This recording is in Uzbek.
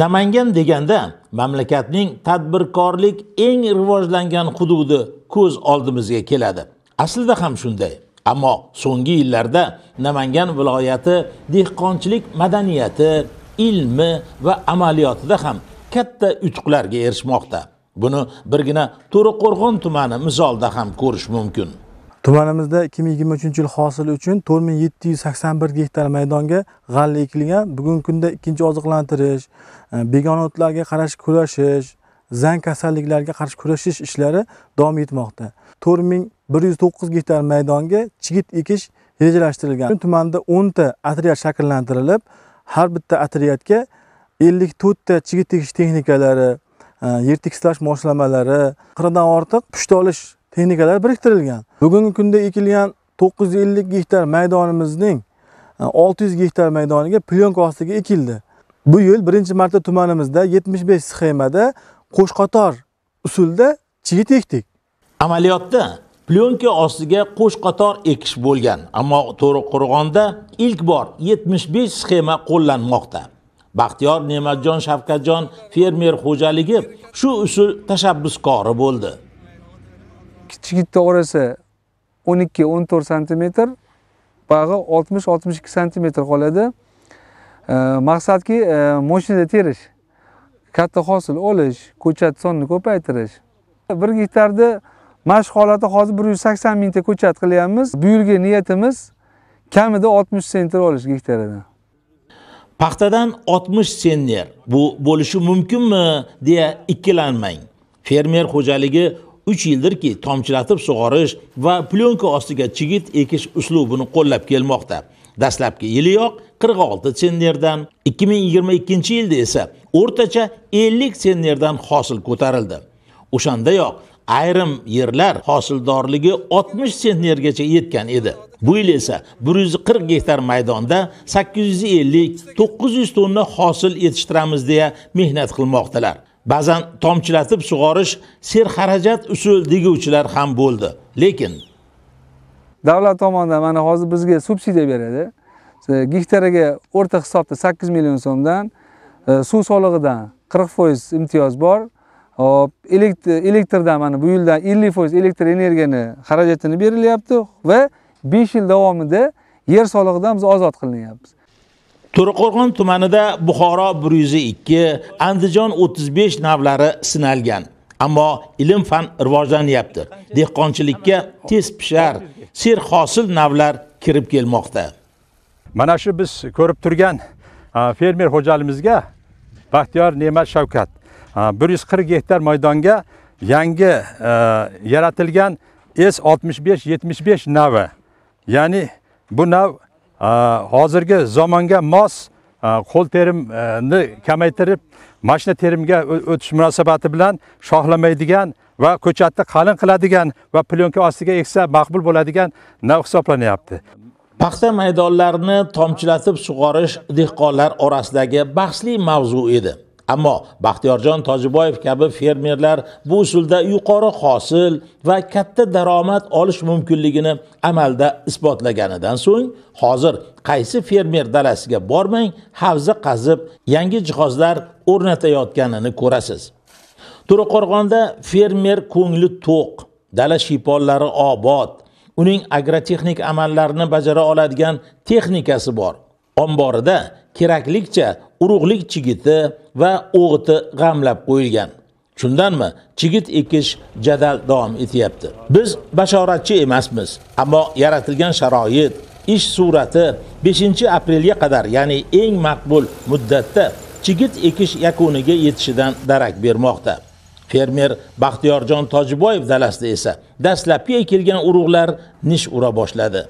namangan deganda mamlakatning tadbirkorlik eng rivojlangan hududi ko'z oldimizga keladi aslida ham shunday ammo so'nggi yillarda namangan viloyati dehqonchilik madaniyati ilmi va amaliyotida ham katta yutuqlarga erishmoqda buni birgina to'raqo'rg'on tumani misolida ham ko'rish mumkin tumanimizda ikki ming yigirma uchinchi yil hosili uchun to'rt ming yetti yuz sakson bir gektar maydonga g'alla ekilgan bugungi kunda ikkinchi oziqlantirish e, begona o'tlarga qarshi kurashish zang kasalliklarga qarshi kurashish ishlari davom etmoqda to'rt ming bir yuz to'qqiz gektar maydonga chigit ekish rejalashtirilgan tumanda o'nta otryad shakllantirilib har bitta otryadga ellik to'rtta chigit ekish texnikalari e, yer tekislash moslamalari qirqdan ortiq pushta olish texnikalar biriktirilgan bugungi kunda ekilgan 950 gektar maydonimizning 600 e, gektar maydoniga plyonka ostiga ekildi bu yil birinchi marta tumanimizda 75 sxemada qo'shqator usulda chigit ekdik amaliyotda plyonka ostiga qo'sh qator ekish bo'lgan ammo to'raqo'rg'onda ilk bor 75 sxema qo'llanmoqda baxtiyor ne'matjon shavkatjon fermer xo'jaligi shu usul tashabbuskori bo'ldi chigit to'g'risi 12-14 santimetr bag'i 60-62 santimetr qoladi maqsadki e, moshinada terish katta hosil olish ko'chat sonini ko'paytirish bir gektarda mash holati hozir 180 mingta ko'chat qilyapmiz bu yilgi niyatimiz kamida 60 sentr olish gektaridan paxtadan 60 sentner bu bo'lishi mumkinmi deya ikkilanmang fermer xo'jaligi uch yildirki tomchilatib sug'orish va plyonka ostiga chigit ekish uslubini qo'llab kelmoqda dastlabki yiliyoq 46 sennerdan 2022 yilda esa o'rtacha 50 sennerdan hosil ko'tarildi o'shandayoq ayrim yerlar hosildorligi 60 sentnergacha yetgan edi bu yil esa 140 gektar maydonda 850-900 tonna hosil yetishtiramiz deya mehnat qilmoqdalar ba'zan tomchilatib sug'orish serxarajat usul deguvchilar ham bo'ldi lekin davlat tomonidan mana hozir bizga subsidiya beradi gektariga o'rta hisobda sakkiz million so'mdan e, suv solig'idan qirq foiz imtiyoz bor hop elektrdan mana bu yildan ellik foiz elektr energiyani xarajatini berilyapti va besh yil davomida yer solig'idan biz ozod qilinyapmiz to'raqo'rg'on tumanida buxoro bir yuz ikki andijon o'ttiz besh navlari sinalgan ammo ilm fan rivojlanyapti dehqonchilikka tez pishar serhosil navlar kirib kelmoqda mana shu biz ko'rib turgan fermer xo'jaligimizga baxtiyor ne'mat shavkat bir yuz qirq gektar maydonga yangi yaratilgan s oltmish besh yetmish besh navi ya'ni bu nav Э, hozirgi zamonga mos e, qo'l terimni kamaytirib mashina terimga o'tish munosabati bilan shohlamaydigan va ko'chatni qalin qiladigan va plyonka ostiga eksa maqbul bo'ladigan nav hisoblanyapti paxta maydonlarini tomchilatib sug'orish dehqonlar orasidagi bahsli mavzu edi ammo baxtiyorjon tojiboyev kabi fermerlar bu usulda yuqori hosil va katta daromad olish mumkinligini amalda isbotlaganidan so'ng hozir qaysi fermer dalasiga bormang havza qazib yangi jihozlar o'rnatayotganini ko'rasiz to'raqo'rg'onda fermer ko'ngli to'q dala shiyponlari obod uning agrotexnik amallarni bajara oladigan texnikasi bor omborida keraklicha urug'lik chigiti va o'g'iti g'amlab qo'yilgan shundanmi chigit ekish jadal davom etyapti biz bashoratchi emasmiz ammo yaratilgan sharoit ish surati 5 aprelga qadar ya'ni eng maqbul muddatda chigit ekish yakuniga yetishidan darak bermoqda fermer baxtiyorjon tojiboyev dalasida esa dastlabki ekilgan urug'lar nish ura boshladi